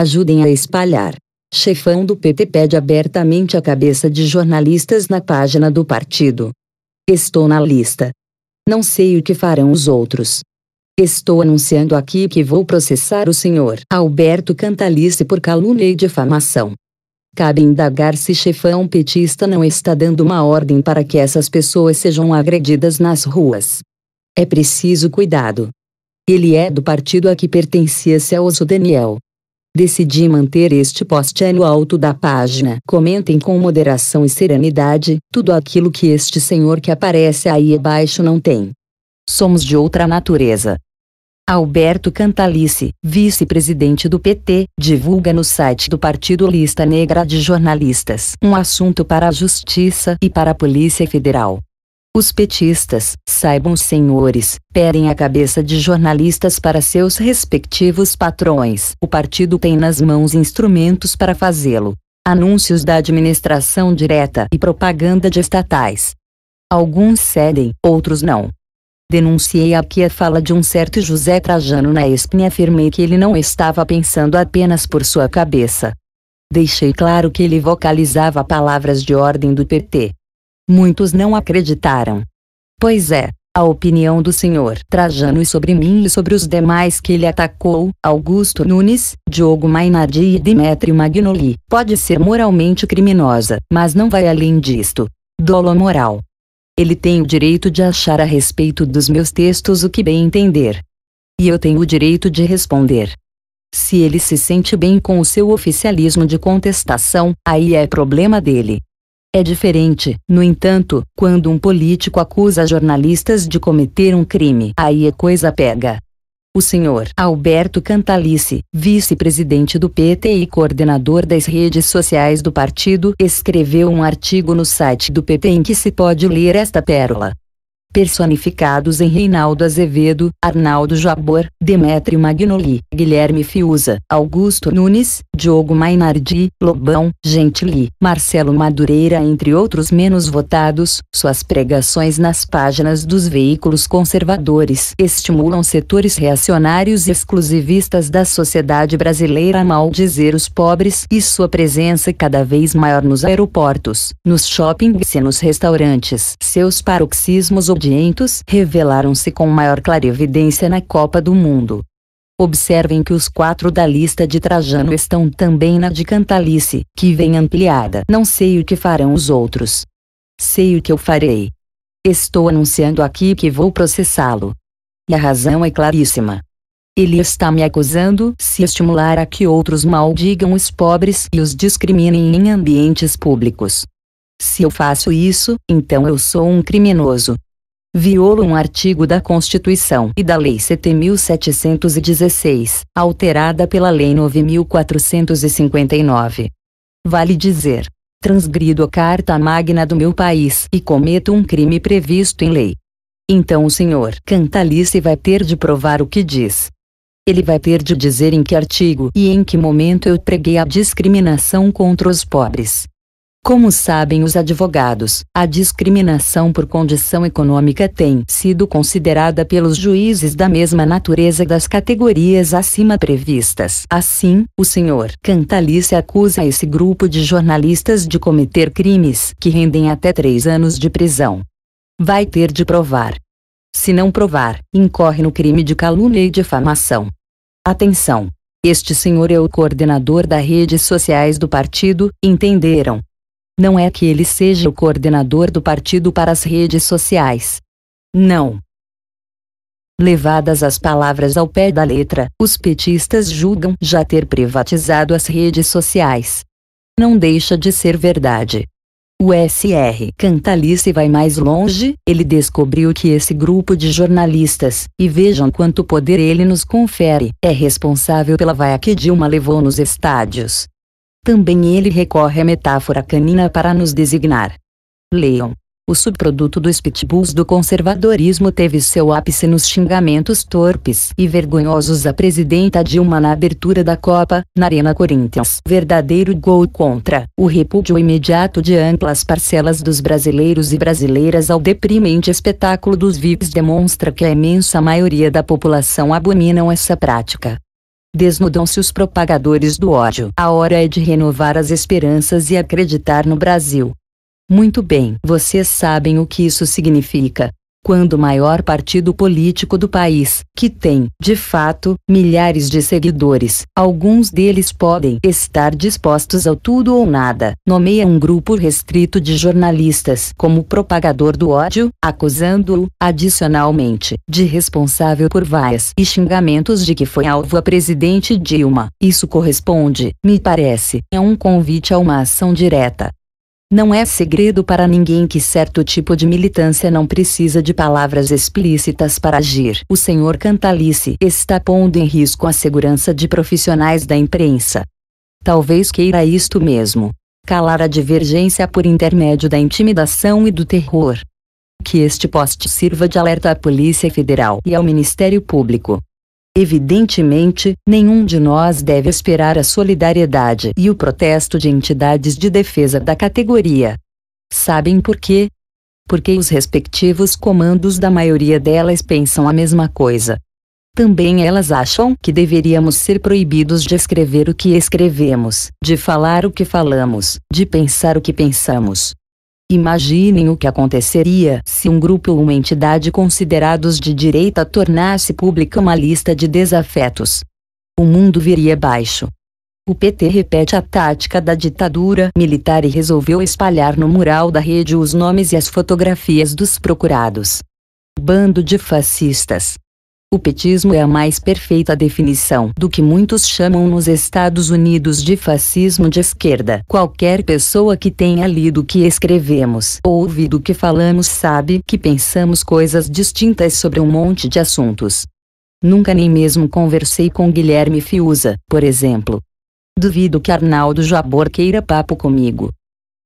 Ajudem a espalhar. Chefão do PT pede abertamente a cabeça de jornalistas na página do partido. Estou na lista. Não sei o que farão os outros. Estou anunciando aqui que vou processar o senhor Alberto Cantalice por calúnia e difamação. Cabe indagar se chefão petista não está dando uma ordem para que essas pessoas sejam agredidas nas ruas. É preciso cuidado. Ele é do partido a que pertencia Celso Daniel, Decidi manter este post no alto da página. Comentem com moderação e serenidade, tudo aquilo que este senhor que aparece aí abaixo não tem. Somos de outra natureza. Alberto Cantalice, vice-presidente do PT, divulga no site do Partido Lista Negra de Jornalistas um assunto para a Justiça e para a Polícia Federal. Os petistas, saibam senhores, perem a cabeça de jornalistas para seus respectivos patrões. O partido tem nas mãos instrumentos para fazê-lo. Anúncios da administração direta e propaganda de estatais. Alguns cedem, outros não. Denunciei aqui a fala de um certo José Trajano na ESPN e afirmei que ele não estava pensando apenas por sua cabeça. Deixei claro que ele vocalizava palavras de ordem do PT muitos não acreditaram. Pois é, a opinião do senhor Trajano sobre mim e sobre os demais que ele atacou, Augusto Nunes, Diogo Mainardi e Demetrio Magnoli, pode ser moralmente criminosa, mas não vai além disto. Dolo moral. Ele tem o direito de achar a respeito dos meus textos o que bem entender. E eu tenho o direito de responder. Se ele se sente bem com o seu oficialismo de contestação, aí é problema dele. É diferente, no entanto, quando um político acusa jornalistas de cometer um crime. Aí a coisa pega. O senhor Alberto Cantalice, vice-presidente do PT e coordenador das redes sociais do partido, escreveu um artigo no site do PT em que se pode ler esta pérola personificados em Reinaldo Azevedo, Arnaldo Jabor, Demetrio Magnoli, Guilherme Fiuza, Augusto Nunes, Diogo Mainardi, Lobão, Gentili, Marcelo Madureira entre outros menos votados, suas pregações nas páginas dos veículos conservadores estimulam setores reacionários e exclusivistas da sociedade brasileira a maldizer os pobres e sua presença cada vez maior nos aeroportos, nos shoppings e nos restaurantes. Seus paroxismos ou ingredientes revelaram-se com maior clarevidência na Copa do Mundo. Observem que os quatro da lista de Trajano estão também na de Cantalice, que vem ampliada. Não sei o que farão os outros. Sei o que eu farei. Estou anunciando aqui que vou processá-lo. E a razão é claríssima. Ele está me acusando se estimular a que outros maldigam os pobres e os discriminem em ambientes públicos. Se eu faço isso, então eu sou um criminoso, viola um artigo da Constituição e da Lei 7.716, alterada pela Lei 9.459. Vale dizer, transgrido a Carta Magna do meu país e cometo um crime previsto em lei. Então o senhor Cantalice vai ter de provar o que diz. Ele vai ter de dizer em que artigo e em que momento eu preguei a discriminação contra os pobres. Como sabem os advogados, a discriminação por condição econômica tem sido considerada pelos juízes da mesma natureza das categorias acima previstas. Assim, o senhor Cantalice acusa esse grupo de jornalistas de cometer crimes que rendem até três anos de prisão. Vai ter de provar. Se não provar, incorre no crime de calúnia e difamação. Atenção! Este senhor é o coordenador das redes sociais do partido, entenderam? Não é que ele seja o coordenador do partido para as redes sociais. Não. Levadas as palavras ao pé da letra, os petistas julgam já ter privatizado as redes sociais. Não deixa de ser verdade. O SR Cantalice vai mais longe, ele descobriu que esse grupo de jornalistas, e vejam quanto poder ele nos confere, é responsável pela vaia que Dilma levou nos estádios. Também ele recorre à metáfora canina para nos designar. Leiam. O subproduto dos pitbulls do conservadorismo teve seu ápice nos xingamentos torpes e vergonhosos à presidenta Dilma na abertura da Copa, na Arena Corinthians. Verdadeiro gol contra o repúdio imediato de amplas parcelas dos brasileiros e brasileiras ao deprimente espetáculo dos VIPs demonstra que a imensa maioria da população abominam essa prática. Desnudam-se os propagadores do ódio. A hora é de renovar as esperanças e acreditar no Brasil. Muito bem, vocês sabem o que isso significa quando o maior partido político do país, que tem, de fato, milhares de seguidores, alguns deles podem estar dispostos ao tudo ou nada, nomeia um grupo restrito de jornalistas como propagador do ódio, acusando-o, adicionalmente, de responsável por vaias e xingamentos de que foi alvo a presidente Dilma. Isso corresponde, me parece, a um convite a uma ação direta não é segredo para ninguém que certo tipo de militância não precisa de palavras explícitas para agir. O senhor Cantalice está pondo em risco a segurança de profissionais da imprensa. Talvez queira isto mesmo. Calar a divergência por intermédio da intimidação e do terror. Que este post sirva de alerta à Polícia Federal e ao Ministério Público. Evidentemente, nenhum de nós deve esperar a solidariedade e o protesto de entidades de defesa da categoria. Sabem por quê? Porque os respectivos comandos da maioria delas pensam a mesma coisa. Também elas acham que deveríamos ser proibidos de escrever o que escrevemos, de falar o que falamos, de pensar o que pensamos. Imaginem o que aconteceria se um grupo ou uma entidade considerados de direita tornasse pública uma lista de desafetos. O mundo viria baixo. O PT repete a tática da ditadura militar e resolveu espalhar no mural da rede os nomes e as fotografias dos procurados. Bando de fascistas. O petismo é a mais perfeita definição do que muitos chamam nos Estados Unidos de fascismo de esquerda. Qualquer pessoa que tenha lido o que escrevemos ou ouvido o que falamos sabe que pensamos coisas distintas sobre um monte de assuntos. Nunca nem mesmo conversei com Guilherme Fiuza, por exemplo. Duvido que Arnaldo Jabor queira papo comigo.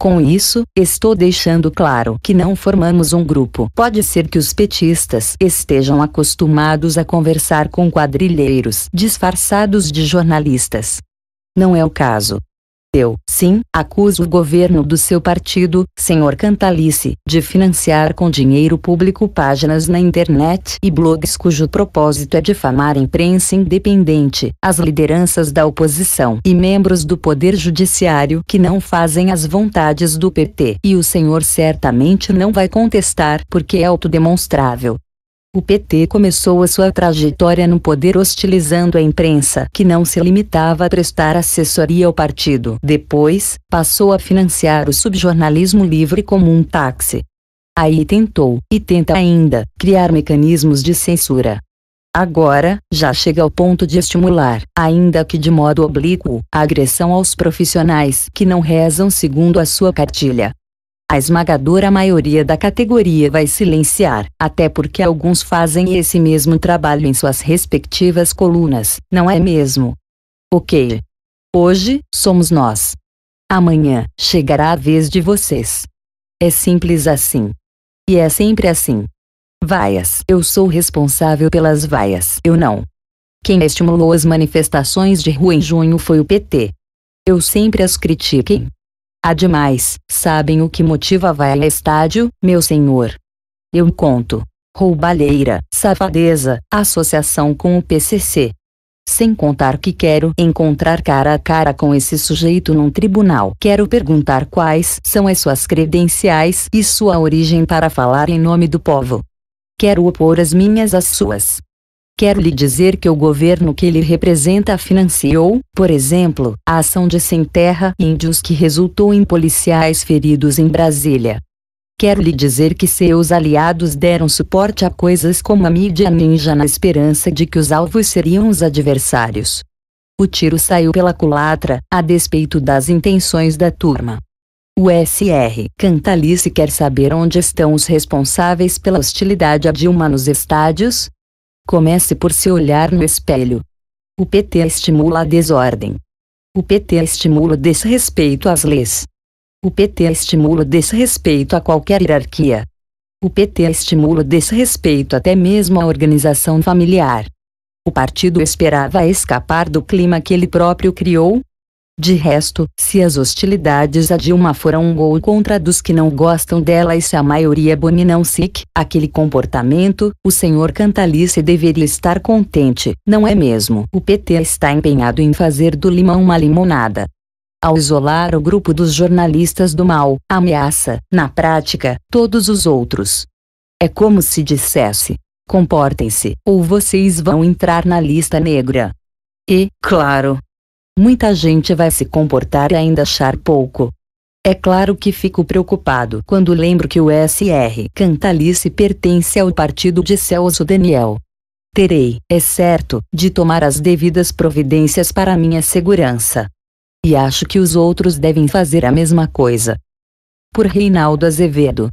Com isso, estou deixando claro que não formamos um grupo. Pode ser que os petistas estejam acostumados a conversar com quadrilheiros disfarçados de jornalistas. Não é o caso. Eu, sim, acuso o governo do seu partido, senhor Cantalice, de financiar com dinheiro público páginas na internet e blogs cujo propósito é difamar a imprensa independente, as lideranças da oposição e membros do poder judiciário que não fazem as vontades do PT. E o senhor certamente não vai contestar porque é autodemonstrável o PT começou a sua trajetória no poder hostilizando a imprensa, que não se limitava a prestar assessoria ao partido. Depois, passou a financiar o subjornalismo livre como um táxi. Aí tentou, e tenta ainda, criar mecanismos de censura. Agora, já chega ao ponto de estimular, ainda que de modo oblíquo, a agressão aos profissionais que não rezam segundo a sua cartilha a esmagadora maioria da categoria vai silenciar, até porque alguns fazem esse mesmo trabalho em suas respectivas colunas, não é mesmo? Ok. Hoje, somos nós. Amanhã, chegará a vez de vocês. É simples assim. E é sempre assim. Vaias. Eu sou responsável pelas vaias. Eu não. Quem estimulou as manifestações de rua em junho foi o PT. Eu sempre as critiquei. Ademais, sabem o que motiva vai a estádio, meu senhor? Eu conto. Roubalheira, safadeza, associação com o PCC. Sem contar que quero encontrar cara a cara com esse sujeito num tribunal. Quero perguntar quais são as suas credenciais e sua origem para falar em nome do povo. Quero opor as minhas às suas. Quero lhe dizer que o governo que ele representa financiou, por exemplo, a ação de Sem Terra Índios que resultou em policiais feridos em Brasília. Quero lhe dizer que seus aliados deram suporte a coisas como a mídia ninja na esperança de que os alvos seriam os adversários. O tiro saiu pela culatra, a despeito das intenções da turma. O SR Cantalice quer saber onde estão os responsáveis pela hostilidade a Dilma nos estádios, Comece por se olhar no espelho. O PT estimula a desordem. O PT estimula o desrespeito às leis. O PT estimula o desrespeito a qualquer hierarquia. O PT estimula o desrespeito até mesmo à organização familiar. O partido esperava escapar do clima que ele próprio criou, de resto, se as hostilidades a Dilma foram um gol contra dos que não gostam dela e se a maioria não SIC, aquele comportamento, o senhor Cantalice deveria estar contente, não é mesmo? O PT está empenhado em fazer do limão uma limonada. Ao isolar o grupo dos jornalistas do mal, ameaça, na prática, todos os outros. É como se dissesse: comportem-se, ou vocês vão entrar na lista negra. E, claro, Muita gente vai se comportar e ainda achar pouco. É claro que fico preocupado quando lembro que o SR Cantalice pertence ao partido de Celso Daniel. Terei, é certo, de tomar as devidas providências para minha segurança. E acho que os outros devem fazer a mesma coisa. Por Reinaldo Azevedo